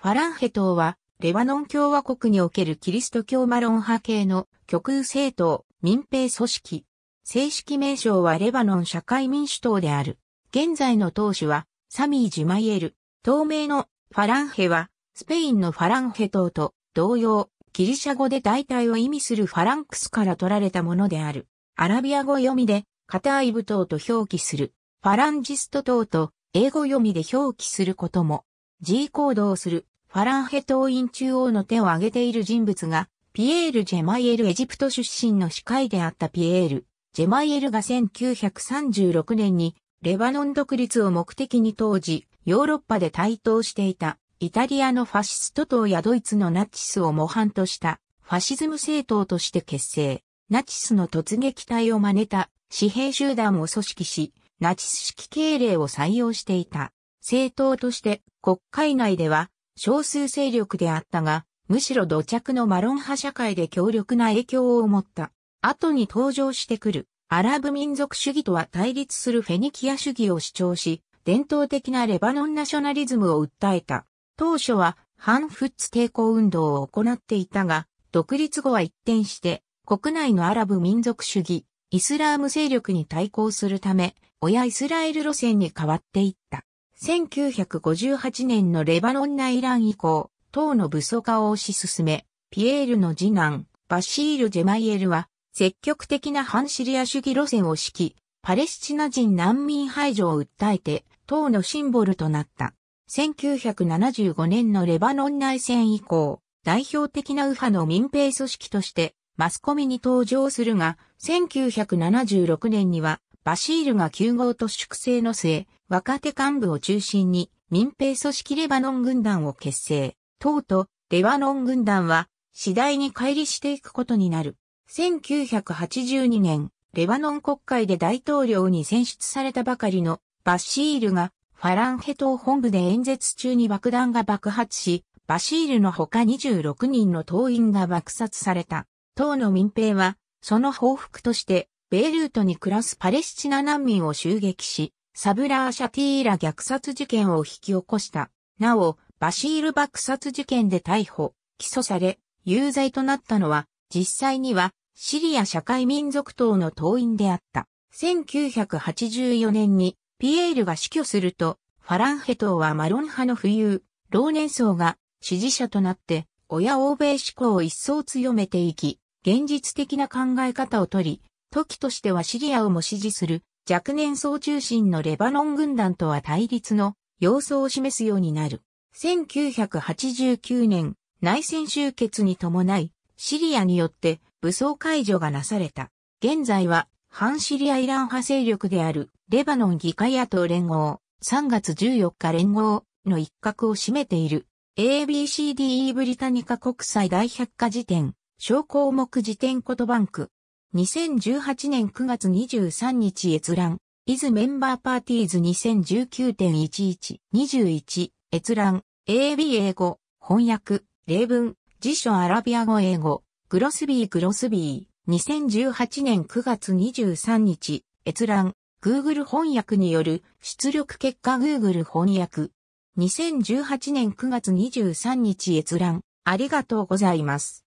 ファランヘ党は、レバノン共和国におけるキリスト教マロン派系の極右政党、民兵組織。正式名称はレバノン社会民主党である。現在の党首は、サミー・ジマイエル。党名のファランヘは、スペインのファランヘ党と同様、ギリシャ語で大体を意味するファランクスから取られたものである。アラビア語読みで、カタイブ党と表記する。ファランジスト党と英語読みで表記することも G 行動する、ファランヘ党員中央の手を挙げている人物が、ピエール・ジェマイエルエジプト出身の司会であったピエール・ジェマイエルが1936年にレバノン独立を目的に当時、ヨーロッパで台頭していたイタリアのファシスト党やドイツのナチスを模範としたファシズム政党として結成、ナチスの突撃隊を真似た私兵集団を組織し、ナチス式敬礼を採用していた。政党として国会内では少数勢力であったが、むしろ土着のマロン派社会で強力な影響を持った。後に登場してくるアラブ民族主義とは対立するフェニキア主義を主張し、伝統的なレバノンナショナリズムを訴えた。当初は反フッツ抵抗運動を行っていたが、独立後は一転して国内のアラブ民族主義、イスラーム勢力に対抗するため、親イスラエル路線に変わっていった。1958年のレバノン内乱以降、党の武装化を推し進め、ピエールの次男、バシール・ジェマイエルは、積極的な反シリア主義路線を敷き、パレスチナ人難民排除を訴えて、党のシンボルとなった。1975年のレバノン内戦以降、代表的な右派の民兵組織として、マスコミに登場するが、1976年にはバシールが9号と粛清の末、若手幹部を中心に民兵組織レバノン軍団を結成。とうとう、レバノン軍団は次第に乖離していくことになる。1982年、レバノン国会で大統領に選出されたばかりのバシールがファランヘ党本部で演説中に爆弾が爆発し、バシールの他26人の党員が爆殺された。党の民兵は、その報復として、ベイルートに暮らすパレスチナ難民を襲撃し、サブラー・シャティーラ虐殺事件を引き起こした。なお、バシール爆殺事件で逮捕、起訴され、有罪となったのは、実際には、シリア社会民族党の党員であった。1984年に、ピエールが死去すると、ファランヘ党はマロン派の富裕、老年層が支持者となって、親欧米志向を一層強めていき、現実的な考え方をとり、時としてはシリアをも支持する若年層中心のレバノン軍団とは対立の様相を示すようになる。1989年、内戦終結に伴い、シリアによって武装解除がなされた。現在は、反シリアイラン派勢力である、レバノン議会野党連合、3月14日連合の一角を占めている、ABCDE ブリタニカ国際大百科事典、小項目辞典ことバンク、2018年9月23日閲覧。is メンバーパーティーズ2019.11.21閲覧。AB 英語。翻訳。例文。辞書アラビア語英語。グロスビーグロスビー。2018年9月23日閲覧。Google 翻訳による出力結果 Google 翻訳。2018年9月23日閲覧。ありがとうございます。